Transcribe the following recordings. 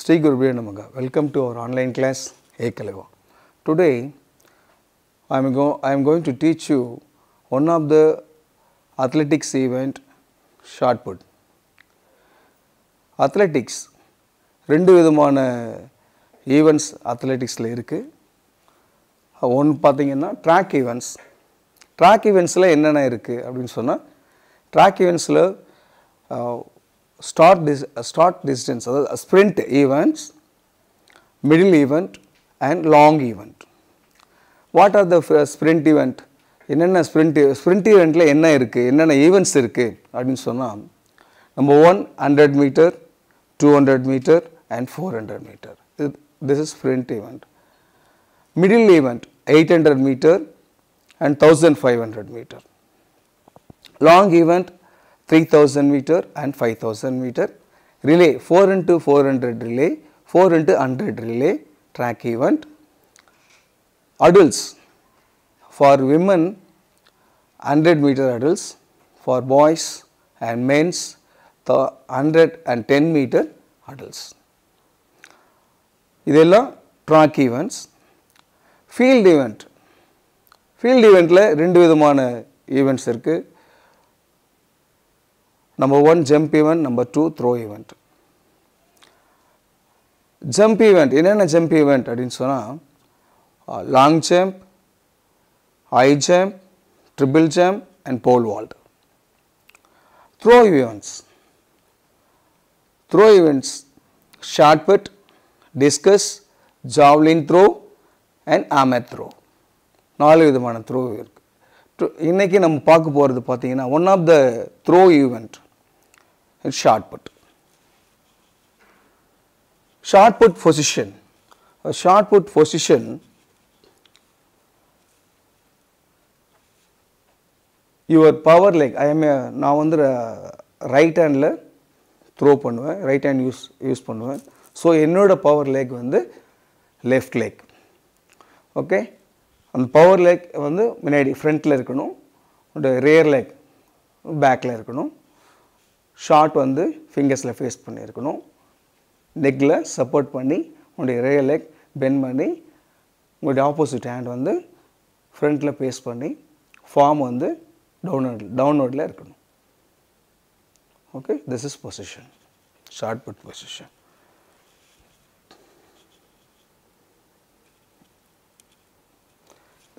Sri Gurubhya Namaga. Welcome to our online class Ekaleva. Today I am, go, I am going to teach you one of the athletics event shot put. Athletics ரெண்டு விதமான events அத்லெட்டிக்ஸில் இருக்குது ஒன்று பார்த்திங்கன்னா track events track ஈவெண்ட்ஸில் என்னென்ன இருக்குது அப்படின்னு சொன்னால் track ஈவெண்ட்ஸில் start this uh, start distance uh, sprint events middle event and long event what are the uh, sprint event enna sprint sprint event la enna irukku enna events mean, appdi sonna number 100 meter 200 meter and 400 meter this is sprint event middle event 800 meter and 1500 meter long event 3000 meter and 5000 meter. Relay 4 into 400 relay, 4 into 100 relay track event. Adults for women 100 meter adults, for boys and men's the 110 meter adults. இதெல்லாம் track events. Field event. Field event eventல ரெண்டு விதமான events இருக்கு. Number one jump event number two throw event jump event என்னென்ன jump event அப்படின்னு சொன்னால் long jump high jump triple jump and pole vault throw events throw events shot put discus javelin throw and hammer throw நாலு விதமான throw இருக்குது இன்றைக்கி நம்ம பார்க்க போகிறது பார்த்திங்கன்னா one of the throw event it's short put. Short position position, a short put position your power like I நான் வந்து ரைட் ஹேண்டில் த்ரோ பண்ணுவேன் ரைட் ஹேண்ட் யூஸ் யூஸ் பண்ணுவேன் ஸோ என்னோட பவர் லேக் வந்து லெஃப்ட் லேக் ஓகே அந்த power leg வந்து முன்னாடி ஃப்ரண்ட்டில் இருக்கணும் ரேர் லேக் பேக்கில் இருக்கணும் ஷார்ட் வந்து ஃபிங்கர்ஸில் ஃபேஸ் பண்ணியிருக்கணும் லெக்கில் சப்போர்ட் பண்ணி உங்களுடைய ரே லெக் பென் பண்ணி உங்களுடைய ஆப்போசிட் ஹேண்ட் வந்து ஃப்ரண்ட்டில் பேஸ் பண்ணி ஃபார்ம் வந்து டவுன்வர்ட் டவுன்வோர்டில் இருக்கணும் okay this is position shot put position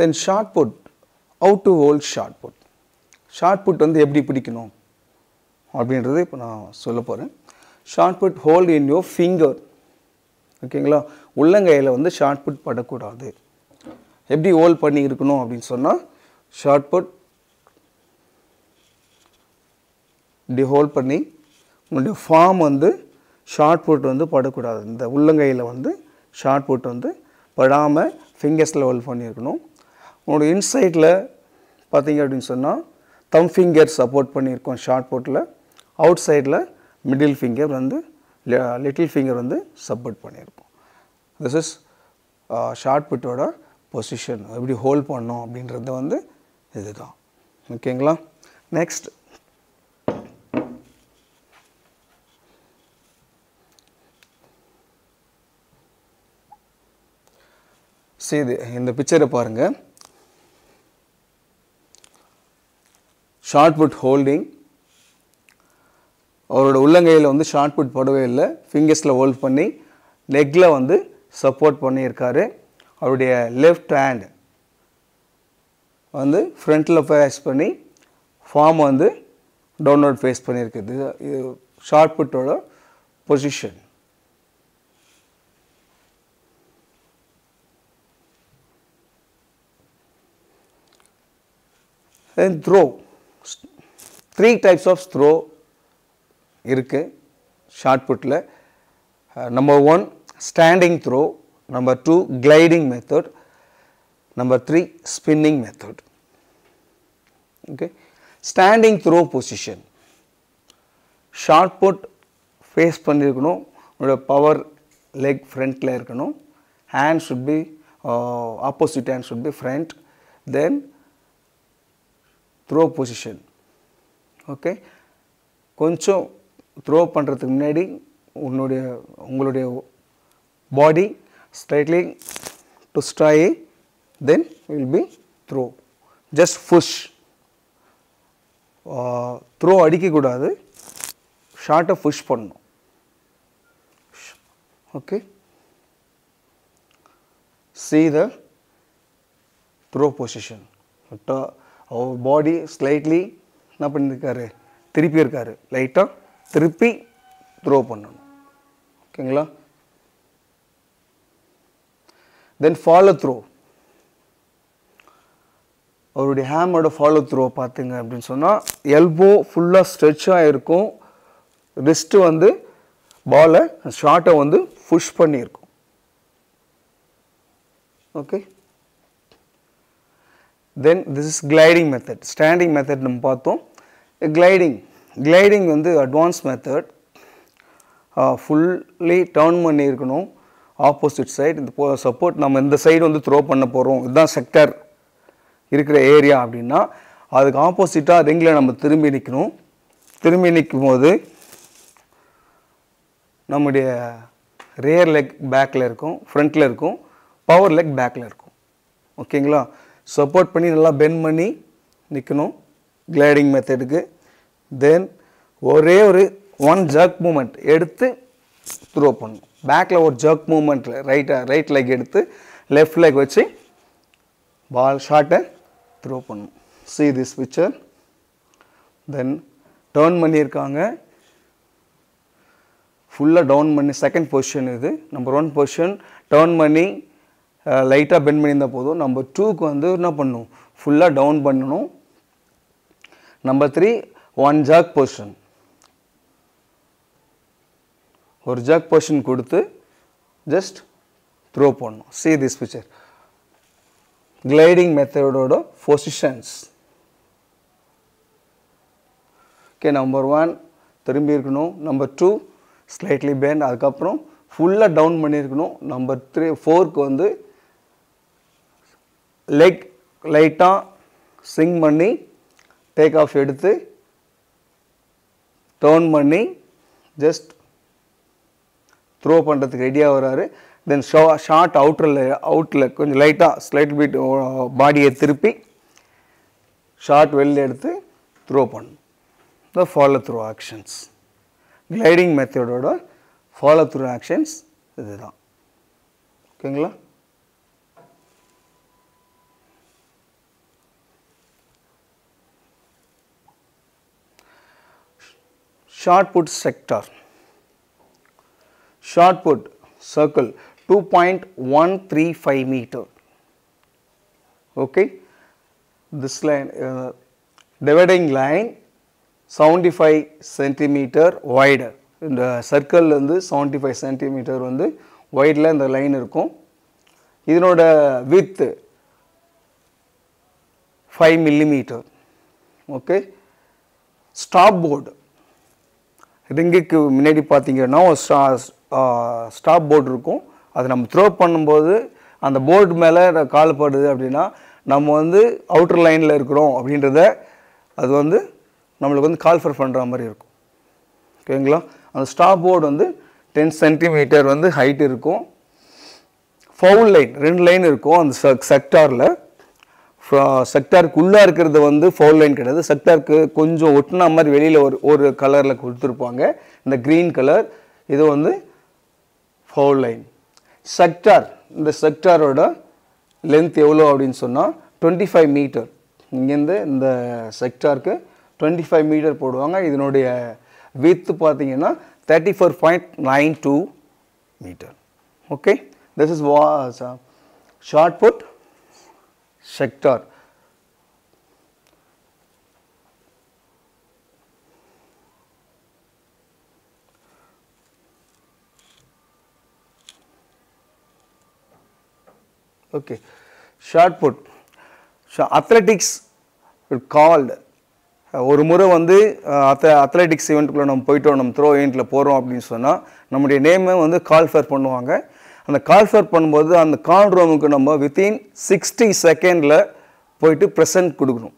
then shot put out to hold shot put shot put வந்து எப்படி பிடிக்கணும் அப்படின்றது இப்போ நான் சொல்ல போகிறேன் shot put hold in your finger ஓகேங்களா உள்ளங்கையில் வந்து ஷார்ட் புட் படக்கூடாது எப்படி ஹோல்ட் பண்ணி இருக்கணும் அப்படின்னு சொன்னால் ஷார்ட் புட் இப்படி ஹோல்ட் பண்ணி உங்களுடைய ஃபார்ம் வந்து ஷார்ட் புட் வந்து படக்கூடாது இந்த உள்ளங்கையில் வந்து ஷார்ட் புட் வந்து படாமல் ஃபிங்கர்ஸில் ஹோல்ட் பண்ணியிருக்கணும் உங்களோட இன்சைட்டில் பார்த்தீங்க அப்படின்னு சொன்னால் தம் ஃபிங்கர் சப்போர்ட் பண்ணியிருக்கோம் ஷார்ட் புட்டில் அவுட் சைடில் மிடில் ஃபிங்கர் வந்து லிட்டில் ஃபிங்கர் வந்து சப்போர்ட் பண்ணியிருக்கோம் திஸ் இஸ் ஷார்ட் பிட்டோட பொசிஷன் எப்படி ஹோல்ட் பண்ணோம் அப்படின்றது வந்து இதுதான் ஓகேங்களா நெக்ஸ்ட் செய்து இந்த பிக்சரை பாருங்கள் ஷார்ட் புட் ஹோல்டிங் அவரோட உள்ளங்கையில் வந்து ஷார்ட் புட் படவே இல்லை ஃபிங்கர்ஸில் ஹோல்ட் பண்ணி லெக்கில் வந்து சப்போர்ட் பண்ணியிருக்காரு அவருடைய லெஃப்ட் ஹேண்ட் வந்து ஃப்ரண்ட்டில் ஃபேஸ் பண்ணி ஃபார்ம் வந்து டவுன்லோட் ஃபேஸ் பண்ணியிருக்குது இது ஷார்ட் புட்டோட position throw three types of throw இருக்குது ஷார்ட் புட்டில் number one standing throw number two gliding method number three spinning method okay standing throw position short face uh, பண்ணியிருக்கணும் உங்களோட power leg ஃப்ரண்ட்டில் இருக்கணும் hand should be opposite hand should be front then throw position okay கொஞ்சம் throw பண்ணுறதுக்கு முன்னாடி உன்னுடைய உங்களுடைய body straightly to stray then will be throw just push throw அடிக்கக்கூடாது ஷார்ட்டை ஃபுஷ் பண்ணணும் okay the throw position position அவர் பாடி ஸ்லைட்லி என்ன பண்ணியிருக்காரு திருப்பி இருக்காரு லைட்டாக திருப்பி த்ரோ பண்ணணும் ஓகேங்களா தென் ஃபாலோ த்ரோ அவருடைய ஹேமோட ஃபாலோ த்ரோ பார்த்துங்க அப்படின்னு சொன்னால் எல்போ ஃபுல்லாக ஸ்ட்ரெச்சாக இருக்கும் ரிஸ்ட்டு வந்து பாலை ஷார்ட்டை வந்து புஷ் பண்ணியிருக்கும் okay then this is gliding method standing method நம்ம பார்த்தோம் கிளைடிங் கிளைடிங் வந்து அட்வான்ஸ் மெத்தட் ஃபுல்லி டேர்ன் பண்ணி இருக்கணும் ஆப்போசிட் சைடு இந்த சப்போர்ட் நம்ம இந்த சைடு வந்து த்ரோ பண்ண போகிறோம் இதுதான் செக்டர் இருக்கிற ஏரியா அப்படின்னா அதுக்கு ஆப்போசிட்டாக ரிங்கில் நம்ம திரும்பி நிற்கணும் திரும்பி நிற்கும் போது நம்முடைய ரேர் லெக் பேக்கில் இருக்கும் ஃப்ரண்ட்டில் இருக்கும் பவர் லெக் பேக்கில் இருக்கும் ஓகேங்களா சப்போர்ட் பண்ணி நல்லா பென் பண்ணி நிற்கணும் கிளைடிங் மெத்தடுக்கு தென் ஒரே ஒரு ஒன் ஜர்க் மூமெண்ட் எடுத்து த்ரோ பண்ணணும் பேக்கில் ஒரு ஜர்க் மூமெண்ட்டில் ரைட்டாக ரைட் லெக் எடுத்து லெஃப்ட் லெக் வச்சு பால் ஷார்ட்டை த்ரோ பண்ணணும் see this picture then turn பண்ணியிருக்காங்க ஃபுல்லாக டவுன் பண்ணி செகண்ட் பொசிஷன் இது நம்பர் ஒன் பொசிஷன் டேர்ன் பண்ணி லைட்டாக பெண்ட் பண்ணியிருந்தால் போதும் நம்பர் டூக்கு வந்து என்ன பண்ணணும் ஃபுல்லாக டவுன் பண்ணணும் number three one jack portion ஒரு ஜாக் போர்ஷன் கொடுத்து ஜஸ்ட் த்ரோ பண்ணணும் சி திஸ் பிக்சர் கிளைடிங் மெத்தடோட பொசிஷன்ஸ் ஓகே நம்பர் ஒன் திரும்பி இருக்கணும் நம்பர் டூ ஸ்லைட்லி பேண்ட் அதுக்கப்புறம் ஃபுல்லாக டவுன் பண்ணியிருக்கணும் நம்பர் த்ரீ ஃபோர்க்கு வந்து லெக் லைட்டாக சிங் பண்ணி டேக் ஆஃப் எடுத்து டேர்ன் பண்ணி ஜஸ்ட் த்ரோ பண்ணுறதுக்கு ரெடியாக வராரு தென் ஷோ ஷார்ட் அவுட்டரில் அவுட்டில் கொஞ்சம் லைட்டாக ஸ்லைட் பீட் பாடியை திருப்பி ஷார்ட் வெளில எடுத்து த்ரோ பண்ணும் the follow through actions gliding மெத்தடோட ஃபாலோ த்ரூ ஆக்ஷன்ஸ் இதுதான் ஓகேங்களா short put sector short put circle 2.135 meter okay this line uh, dividing line 75 centimeter wider இந்த சர்க்கிள் வந்து செவன்ட்டி ஃபைவ் சென்டிமீட்டர் வந்து ஒயிடில் இந்த லைன் இருக்கும் இதனோட width five millimetre okay stop board ரிங்குக்கு முன்னாடி பார்த்தீங்கன்னா ஒரு ஸ்டா ஸ்டாப் போர்டு இருக்கும் அதை நம்ம த்ரோ பண்ணும்போது அந்த போர்டு மேலே கால் படுது அப்படின்னா நம்ம வந்து அவுட்டர் லைனில் இருக்கிறோம் அப்படின்றத அது வந்து நம்மளுக்கு வந்து கால்ஃபர் பண்ணுற மாதிரி இருக்கும் ஓகேங்களா அந்த ஸ்டாப் போர்டு வந்து டென் சென்டிமீட்டர் வந்து ஹைட் இருக்கும் ஃபவுல் லைன் ரெண்டு லைன் இருக்கும் அந்த செக்டாரில் உள்ளா இருக்கிறது வந்து ஃபோர் லைன் கிடையாது செக்டாருக்கு கொஞ்சம் ஒட்டினா மாதிரி வெளியில் ஒரு ஒரு கலரில் கொடுத்துருப்பாங்க இந்த க்ரீன் கலர் இது வந்து ஃபோர் லைன் செக்டார் இந்த செக்டாரோட லென்த் எவ்வளோ அப்படின்னு சொன்னால் டுவெண்ட்டி ஃபைவ் மீட்டர் இங்கேருந்து இந்த செக்டாருக்கு டுவெண்ட்டி ஃபைவ் மீட்டர் போடுவாங்க இதனுடைய வித்து பார்த்தீங்கன்னா thirty four point nine two metre okay this is வா shot put sector okay Shot put. Athletics athletics ஒரு முறை வந்து அத்த அத்லெட்டிக்ஸ் ஈவெண்ட்டுக்குள்ளே நம்ம போயிட்டோம் நம்ம த்ரோ ஈவெண்ட்டில் போகிறோம் அப்படின்னு சொன்னால் நம்முடைய நேமை வந்து கால்ஃபேர் பண்ணுவாங்க அந்த கால் ஃபேர் பண்ணும்போது அந்த கால் ரூமுக்கு நம்ம வித்தின் சிக்ஸ்டி செகண்டில் போயிட்டு ப்ரெசன்ட் கொடுக்கணும்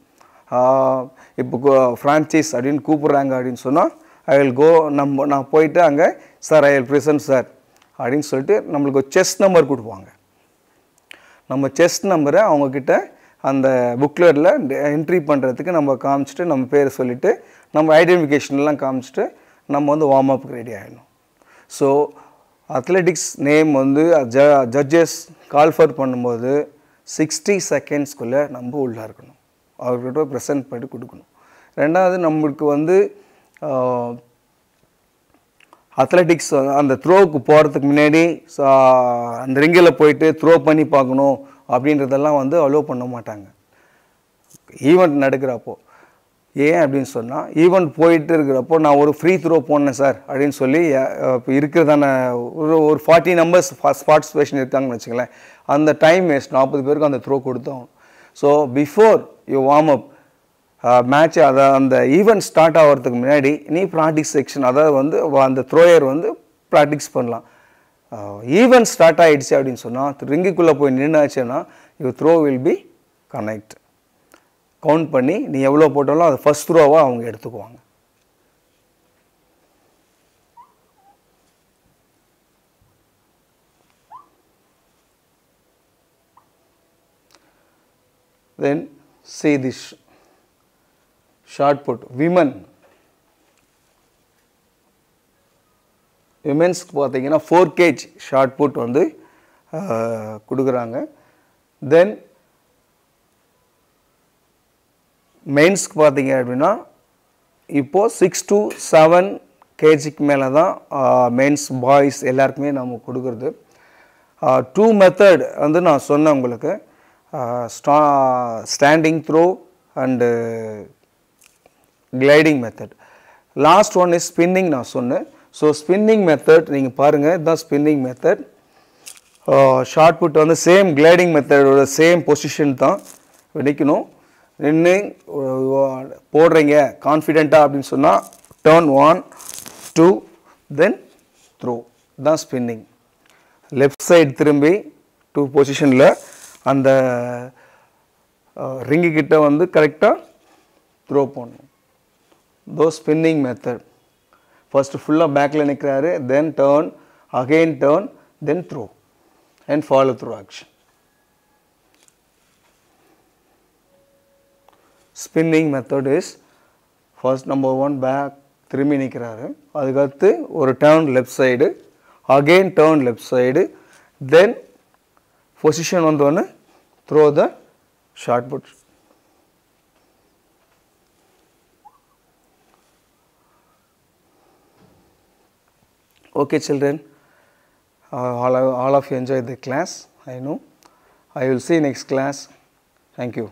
இப்போ ஃப்ரான்ச்சைஸ் அப்படின்னு கூப்பிட்றாங்க அப்படின்னு சொன்னால் ஐ வில் கோ நம்ம நான் போயிட்டு அங்கே sir I will present sir அப்படின்னு சொல்லிட்டு நம்மளுக்கு செஸ் நம்பர் கொடுப்பாங்க நம்ம செஸ் நம்பரை அவங்கக்கிட்ட அந்த புக்லெட்டில் என்ட்ரி பண்ணுறதுக்கு நம்ம காமிச்சிட்டு நம்ம பேர் சொல்லிவிட்டு நம்ம ஐடென்டிஃபிகேஷன்லாம் காமிச்சிட்டு நம்ம வந்து வார்ம் அப்புக்கு ரெடி ஆகிடணும் ஸோ அத்லெட்டிக்ஸ் நேம் வந்து ஜ ஜட்ஜஸ் கால்ஃபர் பண்ணும்போது சிக்ஸ்டி செகண்ட்ஸ்குள்ளே நம்ம உள்ளே இருக்கணும் அவர்கிட்ட ப்ரெசன்ட் பண்ணி கொடுக்கணும் ரெண்டாவது நம்மளுக்கு வந்து அத்லெட்டிக்ஸ் அந்த த்ரோவுக்கு போகிறதுக்கு முன்னாடி அந்த ரிங்கில் போயிட்டு த்ரோ பண்ணி பார்க்கணும் அப்படின்றதெல்லாம் வந்து அலோவ் பண்ண மாட்டாங்க ஈவெண்ட் நடக்கிறப்போ ஏன் அப்படின்னு சொன்னால் ஈவெண்ட் போயிட்டு இருக்கிறப்போ நான் ஒரு ஃப்ரீ த்ரோ போனேன் சார் அப்படின்னு சொல்லி இப்போ இருக்கிறதான ஒரு ஒரு ஃபார்ட்டி நம்பர்ஸ் பார்ட்டிசிபேஷன் இருக்காங்கன்னு வச்சுக்கலேன் அந்த டைம் வேஸ்ட் நாற்பது பேருக்கு அந்த த்ரோ கொடுத்தோம் so before you warm up match அதை அந்த ஈவெண்ட் ஸ்டார்ட் ஆகிறதுக்கு முன்னாடி நீ ப்ராக்டிஸ் செக்ஷன் அதாவது வந்து அந்த த்ரோயர் வந்து ப்ராக்டிஸ் பண்ணலாம் ஈவெண்ட் ஸ்டார்ட் ஆகிடுச்சு அப்படின்னு சொன்னால் ரிங்குக்குள்ளே போய் நின்னாச்சுன்னா you throw will be connect count பண்ணி நீ எவ்வளோ போட்டாலும் அதை ஃபஸ்ட் த்ரோவாக அவங்க எடுத்துக்குவாங்க then say this short women விமென்ஸ்க்கு பார்த்தீங்கன்னா ஃபோர் கேஜ் ஷார்ட் புட் வந்து கொடுக்குறாங்க தென் மெயின்ஸ்க்கு பார்த்தீங்க அப்படின்னா இப்போது சிக்ஸ் டு செவன் கேஜிக்கு மேலே தான் மெயின்ஸ் பாய்ஸ் எல்லாருக்குமே நம்ம கொடுக்குறது டூ மெத்தட் வந்து நான் சொன்னேன் உங்களுக்கு ஸ்டா standing throw and gliding method last one is spinning நான் சொன்னேன் ஸோ ஸ்பின்னிங் மெத்தட் நீங்கள் பாருங்கள் இதுதான் ஸ்பின்னிங் மெத்தட் ஷார்ட் புட் வந்து சேம் கிளைடிங் மெத்தடோட சேம் பொசிஷன் தான் நிற்கணும் நின்று போடுறீங்க கான்ஃபிடெண்ட்டாக அப்படின்னு சொன்னால் turn one two then throw தான் ஸ்பின்னிங் லெஃப்ட் சைடு திரும்பி டூ பொசிஷனில் அந்த ரிங்கு கிட்ட வந்து கரெக்டாக த்ரோ போடணும் தோ ஸ்பின்னிங் மெத்தட் ஃபஸ்ட்டு ஃபுல்லாக பேக்கில் நிற்கிறாரு then turn again turn then throw and follow through action spinning method is first number one back three minute or turn left side again turn left side then position on the throw the shot put okay children all, of you enjoyed the class i know i will see next class thank you